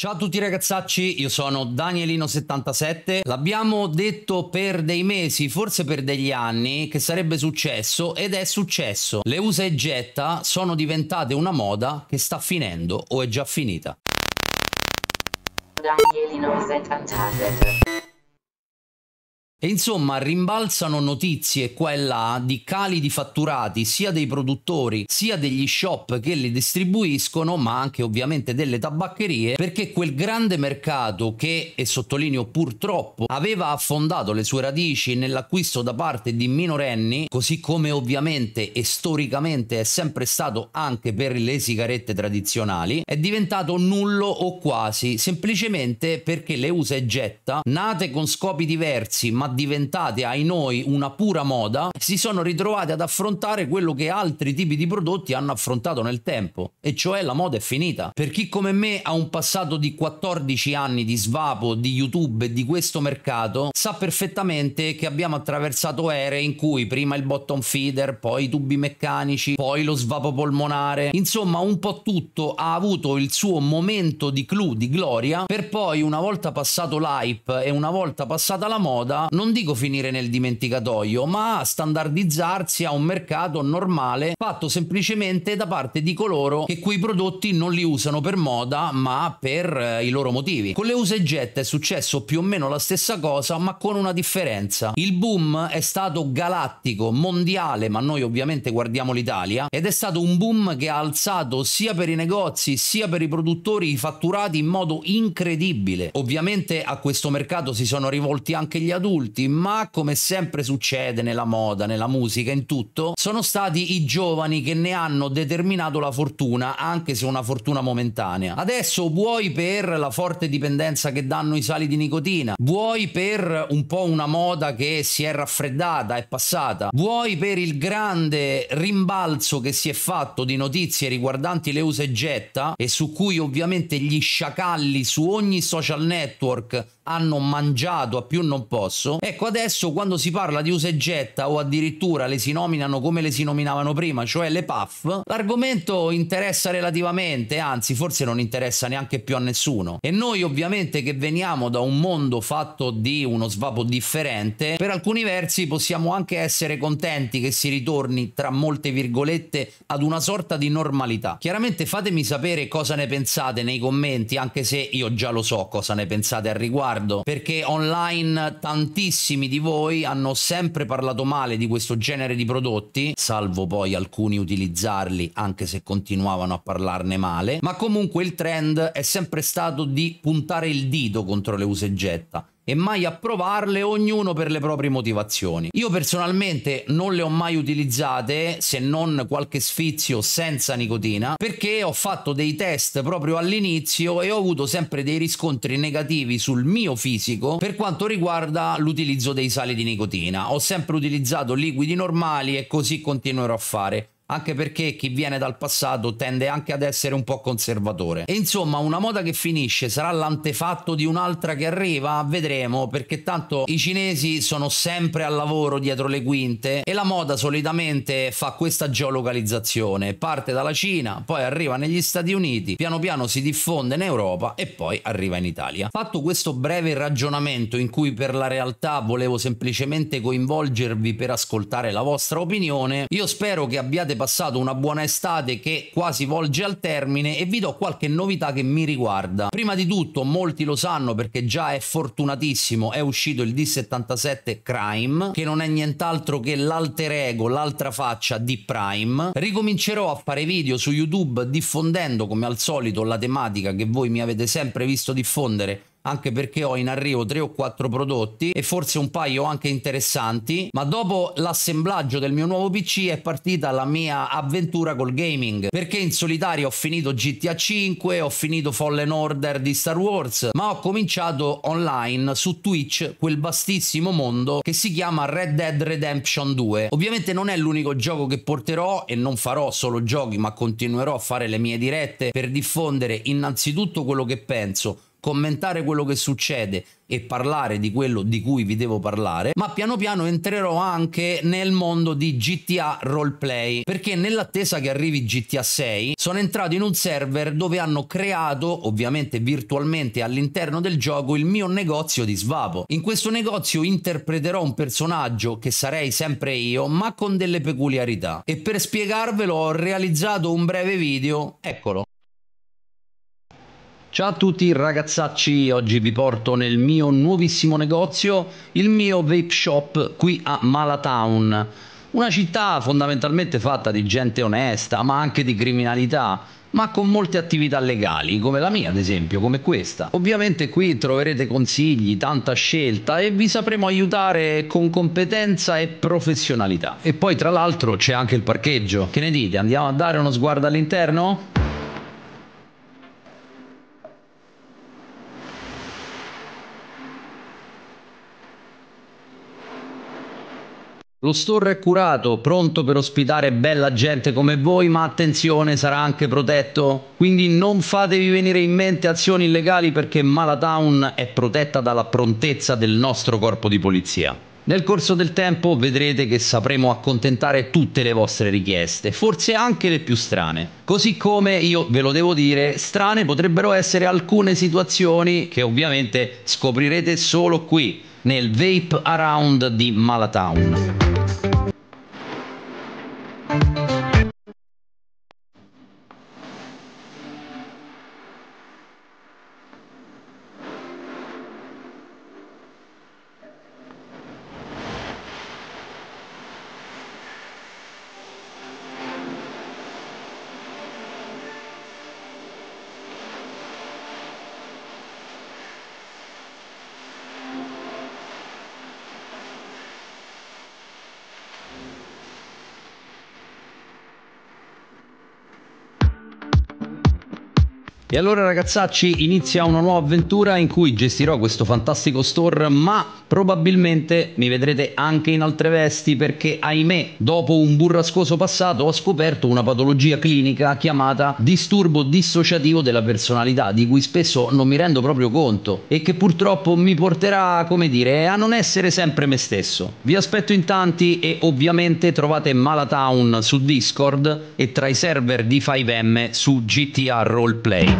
Ciao a tutti ragazzacci, io sono Danielino77. L'abbiamo detto per dei mesi, forse per degli anni, che sarebbe successo ed è successo. Le usa e getta sono diventate una moda che sta finendo o è già finita. Danielino77 e insomma rimbalzano notizie qua e là di cali di fatturati sia dei produttori sia degli shop che li distribuiscono ma anche ovviamente delle tabaccherie perché quel grande mercato che e sottolineo purtroppo aveva affondato le sue radici nell'acquisto da parte di minorenni così come ovviamente e storicamente è sempre stato anche per le sigarette tradizionali è diventato nullo o quasi semplicemente perché le usa e getta nate con scopi diversi ma diventate ai noi una pura moda, si sono ritrovati ad affrontare quello che altri tipi di prodotti hanno affrontato nel tempo, e cioè la moda è finita. Per chi come me ha un passato di 14 anni di svapo, di YouTube e di questo mercato, sa perfettamente che abbiamo attraversato ere in cui prima il bottom feeder, poi i tubi meccanici, poi lo svapo polmonare, insomma un po' tutto ha avuto il suo momento di clou, di gloria, per poi una volta passato l'hype e una volta passata la moda, non dico finire nel dimenticatoio, ma standardizzarsi a un mercato normale fatto semplicemente da parte di coloro che quei prodotti non li usano per moda, ma per eh, i loro motivi. Con le usa e getta è successo più o meno la stessa cosa, ma con una differenza. Il boom è stato galattico, mondiale, ma noi ovviamente guardiamo l'Italia, ed è stato un boom che ha alzato sia per i negozi sia per i produttori i fatturati in modo incredibile. Ovviamente a questo mercato si sono rivolti anche gli adulti adulti, ma come sempre succede nella moda, nella musica, in tutto, sono stati i giovani che ne hanno determinato la fortuna, anche se una fortuna momentanea. Adesso vuoi per la forte dipendenza che danno i sali di nicotina, vuoi per un po' una moda che si è raffreddata, è passata, vuoi per il grande rimbalzo che si è fatto di notizie riguardanti le usa e getta e su cui ovviamente gli sciacalli su ogni social network hanno mangiato a più non posso. Ecco adesso quando si parla di usa e getta o addirittura le si nominano come le si nominavano prima, cioè le PAF, l'argomento interessa relativamente, anzi forse non interessa neanche più a nessuno. E noi ovviamente che veniamo da un mondo fatto di uno svapo differente, per alcuni versi possiamo anche essere contenti che si ritorni tra molte virgolette ad una sorta di normalità. Chiaramente fatemi sapere cosa ne pensate nei commenti, anche se io già lo so cosa ne pensate al riguardo riguardo, perché online tantissimi di voi hanno sempre parlato male di questo genere di prodotti, salvo poi alcuni utilizzarli anche se continuavano a parlarne male, ma comunque il trend è sempre stato di puntare il dito contro le useggetta e mai approvarle ognuno per le proprie motivazioni. Io personalmente non le ho mai utilizzate se non qualche sfizio senza nicotina perché ho fatto dei test proprio all'inizio e ho avuto sempre dei riscontri negativi sul mio fisico per quanto riguarda l'utilizzo dei sali di nicotina. Ho sempre utilizzato liquidi normali e così continuerò a fare anche perché chi viene dal passato tende anche ad essere un po' conservatore. E insomma, una moda che finisce sarà l'antefatto di un'altra che arriva? Vedremo, perché tanto i cinesi sono sempre al lavoro dietro le quinte e la moda solitamente fa questa geolocalizzazione. Parte dalla Cina, poi arriva negli Stati Uniti, piano piano si diffonde in Europa e poi arriva in Italia. Fatto questo breve ragionamento in cui per la realtà volevo semplicemente coinvolgervi per ascoltare la vostra opinione, io spero che abbiate passato una buona estate che quasi volge al termine e vi do qualche novità che mi riguarda. Prima di tutto, molti lo sanno perché già è fortunatissimo, è uscito il D77 Crime, che non è nient'altro che l'alter ego, l'altra faccia di Prime. Ricomincerò a fare video su YouTube diffondendo come al solito la tematica che voi mi avete sempre visto diffondere anche perché ho in arrivo 3 o 4 prodotti e forse un paio anche interessanti, ma dopo l'assemblaggio del mio nuovo PC è partita la mia avventura col gaming, perché in solitario ho finito GTA 5, ho finito Fallen Order di Star Wars, ma ho cominciato online su Twitch quel vastissimo mondo che si chiama Red Dead Redemption 2. Ovviamente non è l'unico gioco che porterò e non farò solo giochi, ma continuerò a fare le mie dirette per diffondere innanzitutto quello che penso commentare quello che succede e parlare di quello di cui vi devo parlare, ma piano piano entrerò anche nel mondo di GTA roleplay, perché nell'attesa che arrivi GTA 6 sono entrato in un server dove hanno creato, ovviamente virtualmente all'interno del gioco, il mio negozio di svapo. In questo negozio interpreterò un personaggio che sarei sempre io, ma con delle peculiarità. E per spiegarvelo ho realizzato un breve video, eccolo. Ciao a tutti ragazzacci, oggi vi porto nel mio nuovissimo negozio, il mio vape shop qui a Malatown, una città fondamentalmente fatta di gente onesta ma anche di criminalità ma con molte attività legali, come la mia ad esempio, come questa. Ovviamente qui troverete consigli, tanta scelta e vi sapremo aiutare con competenza e professionalità. E poi tra l'altro c'è anche il parcheggio. Che ne dite? Andiamo a dare uno sguardo all'interno? Lo store è curato, pronto per ospitare bella gente come voi, ma attenzione, sarà anche protetto. Quindi non fatevi venire in mente azioni illegali perché Malatown è protetta dalla prontezza del nostro corpo di polizia. Nel corso del tempo vedrete che sapremo accontentare tutte le vostre richieste, forse anche le più strane. Così come, io ve lo devo dire, strane potrebbero essere alcune situazioni che ovviamente scoprirete solo qui, nel Vape Around di Malatown. E allora ragazzacci inizia una nuova avventura in cui gestirò questo fantastico store ma probabilmente mi vedrete anche in altre vesti perché ahimè dopo un burrascoso passato ho scoperto una patologia clinica chiamata disturbo dissociativo della personalità di cui spesso non mi rendo proprio conto e che purtroppo mi porterà come dire a non essere sempre me stesso. Vi aspetto in tanti e ovviamente trovate Malatown su Discord e tra i server di 5M su GTA Roleplay.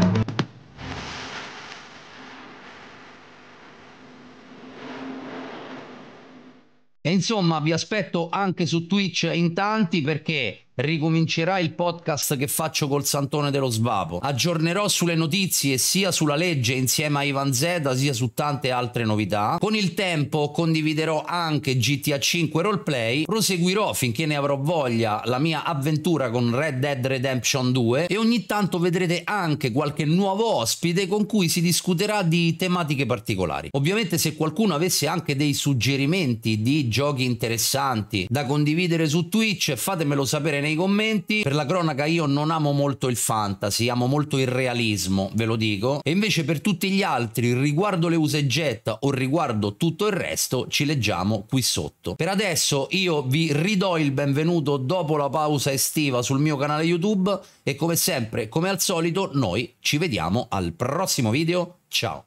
E insomma vi aspetto anche su Twitch in tanti perché ricomincerà il podcast che faccio col Santone dello Svapo. Aggiornerò sulle notizie sia sulla legge insieme a Ivan Zeta sia su tante altre novità. Con il tempo condividerò anche GTA 5 roleplay, proseguirò finché ne avrò voglia la mia avventura con Red Dead Redemption 2 e ogni tanto vedrete anche qualche nuovo ospite con cui si discuterà di tematiche particolari. Ovviamente se qualcuno avesse anche dei suggerimenti di giochi interessanti da condividere su Twitch fatemelo sapere nei nei commenti. Per la cronaca io non amo molto il fantasy, amo molto il realismo, ve lo dico. E invece per tutti gli altri, riguardo le use jet o riguardo tutto il resto, ci leggiamo qui sotto. Per adesso io vi ridò il benvenuto dopo la pausa estiva sul mio canale YouTube e come sempre, come al solito, noi ci vediamo al prossimo video. Ciao!